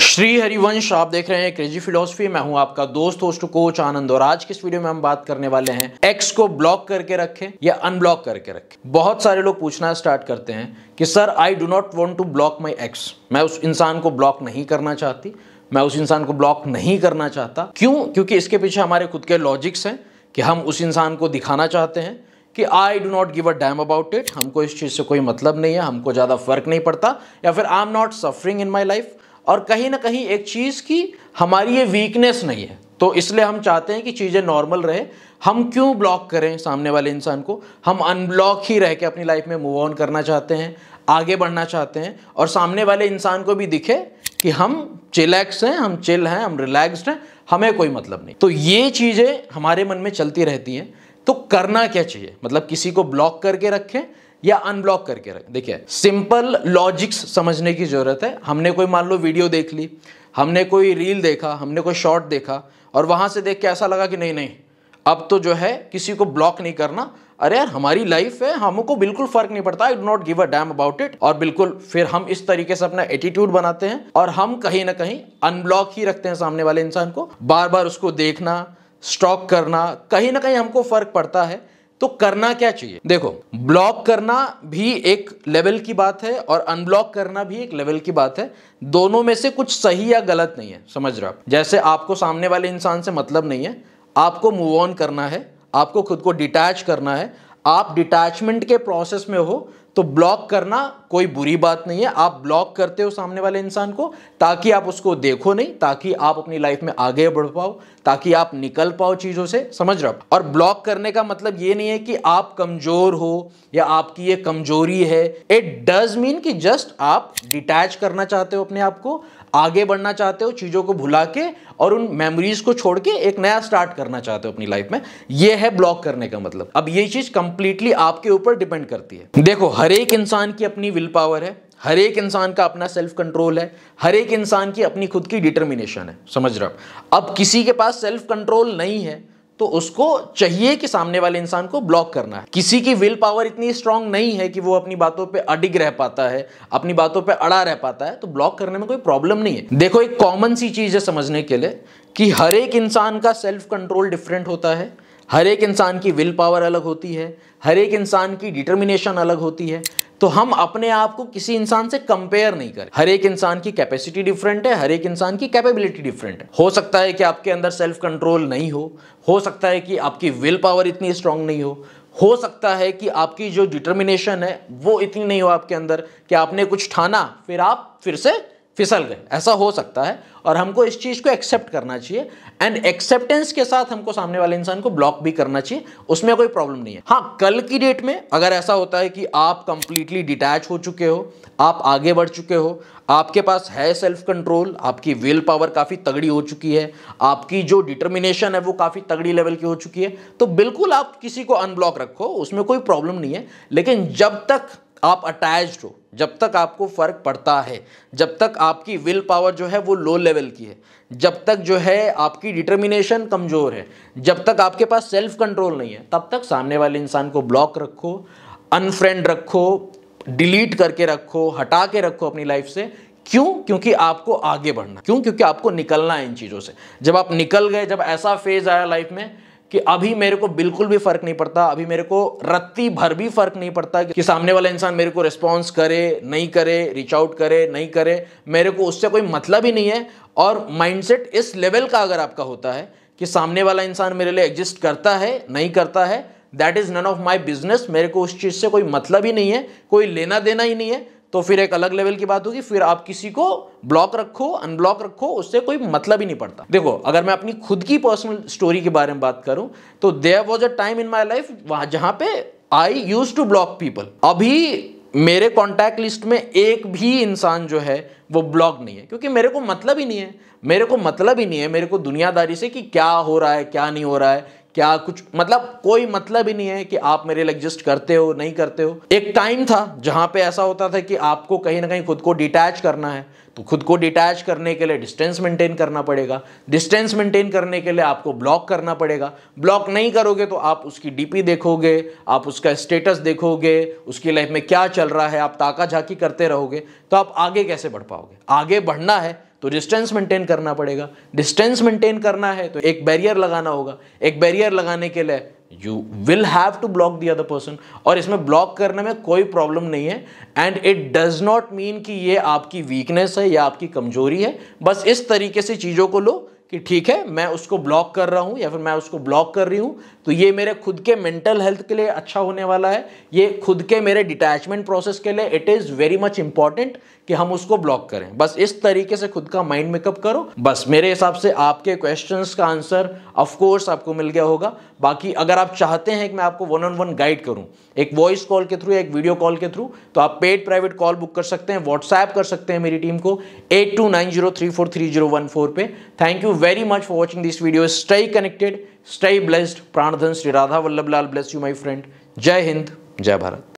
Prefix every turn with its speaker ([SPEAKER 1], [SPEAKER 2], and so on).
[SPEAKER 1] श्री हरिवंश आप देख रहे हैं क्रेजी फिलोसफी मैं हूं आपका दोस्त होस्ट कोच आनंद और आज के इस वीडियो में हम बात करने वाले हैं एक्स को ब्लॉक करके रखें या अनब्लॉक करके रखें बहुत सारे लोग पूछना स्टार्ट करते हैं कि sir I do not want to block my ex मैं उस इंसान को ब्लॉक नहीं करना चाहती मैं उस इंसान को ब्लॉक नहीं करना चाहता क्यों क्योंकि इसके पीछे हमारे खुद के लॉजिक्स हैं कि हम उस इंसान को दिखाना चाहते हैं कि I do not give a damn about it हमको इस चीज़ से कोई मतलब नहीं है हमको ज़्यादा फर्क नहीं पड़ता या फिर I am not suffering in my life और कहीं ना कहीं एक चीज़ की हमारी ये वीकनेस नहीं है तो इसलिए हम चाहते हैं कि चीज़ें नॉर्मल रहे हम क्यों ब्लॉक करें सामने वाले इंसान को हम अनब्लॉक ही रह के अपनी लाइफ में मूव ऑन करना चाहते हैं आगे बढ़ना चाहते हैं और सामने वाले इंसान को भी दिखे कि हम चिलैक्स हैं हम चिल हैं हम रिलैक्सड हैं हमें कोई मतलब नहीं तो ये चीज़ें हमारे मन में चलती रहती हैं तो करना क्या चाहिए मतलब किसी को ब्लॉक करके रखें या अनब्लॉक करके रख देखिए सिंपल लॉजिक्स समझने की ज़रूरत है हमने कोई मान लो वीडियो देख ली हमने कोई रील देखा हमने कोई शॉर्ट देखा और वहां से देख के ऐसा लगा कि नहीं नहीं अब तो जो है किसी को ब्लॉक नहीं करना अरे यार हमारी लाइफ है हमको बिल्कुल फर्क नहीं पड़ता I not give a damn about it और बिल्कुल फिर हम इस तरीके से अपना एटीट्यूड बनाते हैं और हम कहीं ना कहीं अनब्लॉक ही रखते हैं सामने वाले इंसान को बार बार उसको देखना स्टॉक करना कहीं ना कहीं हमको फर्क पड़ता है तो करना क्या चाहिए देखो ब्लॉक करना भी एक लेवल की बात है और अनब्लॉक करना भी एक लेवल की बात है दोनों में से कुछ सही या गलत नहीं है समझ रहे आप जैसे आपको सामने वाले इंसान से मतलब नहीं है आपको मूव ऑन करना है आपको खुद को डिटैच करना है आप डिटैचमेंट के प्रोसेस में हो तो ब्लॉक करना कोई बुरी बात नहीं है आप ब्लॉक करते हो सामने वाले इंसान को ताकि आप उसको देखो नहीं ताकि आप अपनी लाइफ में आगे बढ़ पाओ ताकि आप निकल पाओ चीज़ों से समझ रहा और ब्लॉक करने का मतलब ये नहीं है कि आप कमज़ोर हो या आपकी ये कमजोरी है इट डज मीन कि जस्ट आप डिटैच करना चाहते हो अपने आप को आगे बढ़ना चाहते हो चीज़ों को भुला के और उन मेमोरीज को छोड़ के एक नया स्टार्ट करना चाहते हो अपनी लाइफ में ये है ब्लॉक करने का मतलब अब ये चीज़ कंप्लीटली आपके ऊपर डिपेंड करती है देखो हर हर एक इंसान की अपनी विल पावर है हर एक इंसान का अपना सेल्फ कंट्रोल है हर एक इंसान की अपनी खुद की डिटर्मिनेशन है समझ रहे हो अब किसी के पास सेल्फ कंट्रोल नहीं है तो उसको चाहिए कि सामने वाले इंसान को ब्लॉक करना है किसी की विल पावर इतनी स्ट्रांग नहीं है कि वो अपनी बातों पे अडिग रह पाता है अपनी बातों पे अड़ा रह पाता है तो ब्लॉक करने में कोई प्रॉब्लम नहीं है देखो एक कॉमन सी चीज़ है समझने के लिए कि हर एक इंसान का सेल्फ कंट्रोल डिफरेंट होता है हर एक इंसान की विल पावर अलग होती है हर एक इंसान की डिटर्मिनेशन अलग होती है तो हम अपने आप को किसी इंसान से कंपेयर नहीं करें हर एक इंसान की कैपेसिटी डिफरेंट है हर एक इंसान की कैपेबिलिटी डिफरेंट है हो सकता है कि आपके अंदर सेल्फ कंट्रोल नहीं हो हो सकता है कि आपकी विल पावर इतनी स्ट्रांग नहीं हो हो सकता है कि आपकी जो डिटर्मिनेशन है वो इतनी नहीं हो आपके अंदर कि आपने कुछ ठाना फिर आप फिर से फिसल गए ऐसा हो सकता है और हमको इस चीज़ को एक्सेप्ट करना चाहिए एंड एक्सेप्टेंस के साथ हमको सामने वाले इंसान को ब्लॉक भी करना चाहिए उसमें कोई प्रॉब्लम नहीं है हाँ कल की डेट में अगर ऐसा होता है कि आप कंप्लीटली डिटैच हो चुके हो आप आगे बढ़ चुके हो आपके पास है सेल्फ कंट्रोल आपकी विल पावर काफ़ी तगड़ी हो चुकी है आपकी जो डिटर्मिनेशन है वो काफ़ी तगड़ी लेवल की हो चुकी है तो बिल्कुल आप किसी को अनब्लॉक रखो उसमें कोई प्रॉब्लम नहीं है लेकिन जब तक आप अटैच्ड हो जब तक आपको फ़र्क पड़ता है जब तक आपकी विल पावर जो है वो लो लेवल की है जब तक जो है आपकी डिटर्मिनेशन कमज़ोर है जब तक आपके पास सेल्फ कंट्रोल नहीं है तब तक सामने वाले इंसान को ब्लॉक रखो अनफ्रेंड रखो डिलीट करके रखो हटा के रखो अपनी लाइफ से क्यों क्योंकि आपको आगे बढ़ना क्यों क्योंकि आपको निकलना है इन चीज़ों से जब आप निकल गए जब ऐसा फेज आया लाइफ में कि अभी मेरे को बिल्कुल भी फर्क नहीं पड़ता अभी मेरे को रत्ती भर भी फर्क नहीं पड़ता कि सामने वाला इंसान मेरे को रिस्पॉन्स करे नहीं करे रीच आउट करे नहीं करे मेरे को उससे कोई मतलब ही नहीं है और माइंडसेट इस लेवल का अगर आपका होता है कि सामने वाला इंसान मेरे लिए एग्जिस्ट करता है नहीं करता है that is none of my business मेरे को उस चीज़ से कोई मतलब ही नहीं है कोई लेना देना ही नहीं है तो फिर एक अलग लेवल की बात होगी फिर आप किसी को ब्लॉक रखो अनब्लॉक रखो उससे कोई मतलब ही नहीं पड़ता देखो अगर मैं अपनी खुद की पर्सनल स्टोरी के बारे में बात करूं तो there was a time in my life वहां जहां पे I used to block people अभी मेरे कॉन्टैक्ट लिस्ट में एक भी इंसान जो है वो ब्लॉक नहीं है क्योंकि मेरे को मतलब ही नहीं है मेरे को मतलब ही नहीं है मेरे को दुनियादारी से कि क्या हो रहा है क्या नहीं हो रहा है क्या कुछ मतलब कोई मतलब ही नहीं है कि आप मेरे लिए एग्जिस्ट करते हो नहीं करते हो एक टाइम था जहाँ पे ऐसा होता था कि आपको कहीं ना कहीं खुद को डिटैच करना है तो खुद को डिटैच करने के लिए डिस्टेंस मेंटेन करना पड़ेगा डिस्टेंस मेंटेन करने के लिए आपको ब्लॉक करना पड़ेगा ब्लॉक नहीं करोगे तो आप उसकी डीपी देखोगे आप उसका स्टेटस देखोगे उसकी लाइफ में क्या चल रहा है आप ताका झाकी करते रहोगे तो आप आगे कैसे बढ़ पाओगे आगे बढ़ना है तो डिस्टेंस मेंटेन करना पड़ेगा डिस्टेंस मेंटेन करना है तो एक बैरियर लगाना होगा एक बैरियर लगाने के लिए you will have to block the other person और इसमें ब्लॉक करने में कोई प्रॉब्लम नहीं है and it does not mean कि ये आपकी वीकनेस है या आपकी कमजोरी है बस इस तरीके से चीज़ों को लो कि ठीक है मैं उसको ब्लॉक कर रहा हूँ या फिर मैं उसको ब्लॉक कर रही हूँ तो ये मेरे खुद के मेंटल हेल्थ के लिए अच्छा होने वाला है ये खुद के मेरे डिटैचमेंट प्रोसेस के लिए it is very much important कि हम उसको ब्लॉक करें बस इस तरीके से खुद का माइंड मेकअप करो बस मेरे हिसाब से आपके क्वेश्चन का आंसर ऑफकोर्स आपको मिल गया होगा बाकी अगर आप चाहते हैं कि मैं आपको वन ऑन वन गाइड करूं एक वॉइस कॉल के थ्रू एक वीडियो कॉल के थ्रू तो आप पेड प्राइवेट कॉल बुक कर सकते हैं व्हाट्सएप कर सकते हैं मेरी टीम को eight two nine zero three four three zero one four पे thank you very much for watching this video stay connected stay blessed प्राणधन Shri Radha Vallabh Lal bless you my friend जय हिंद जय भारत